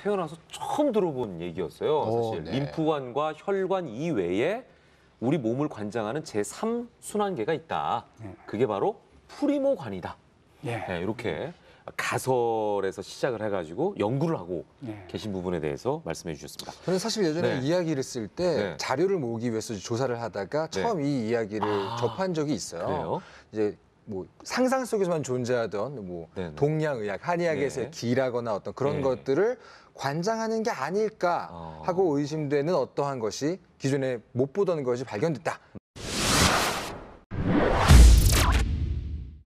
태어나서 처음 들어본 얘기였어요. 오, 어, 사실 네. 림프관과 혈관 이외에 우리 몸을 관장하는 제3순환계가 있다. 네. 그게 바로 프리모관이다. 네. 네, 이렇게 가설에서 시작을 해가지고 연구를 하고 네. 계신 부분에 대해서 말씀해 주셨습니다. 저는 사실 예전에 네. 이야기를 쓸때 네. 자료를 모으기 위해서 조사를 하다가 처음 네. 이 이야기를 아, 접한 적이 있어요. 그래요? 이제 뭐 상상 속에서만 존재하던 뭐 네네. 동양의학, 한의학에서의 네. 기라거나 어떤 그런 네. 것들을 관장하는 게 아닐까 어. 하고 의심되는 어떠한 것이 기존에 못 보던 것이 발견됐다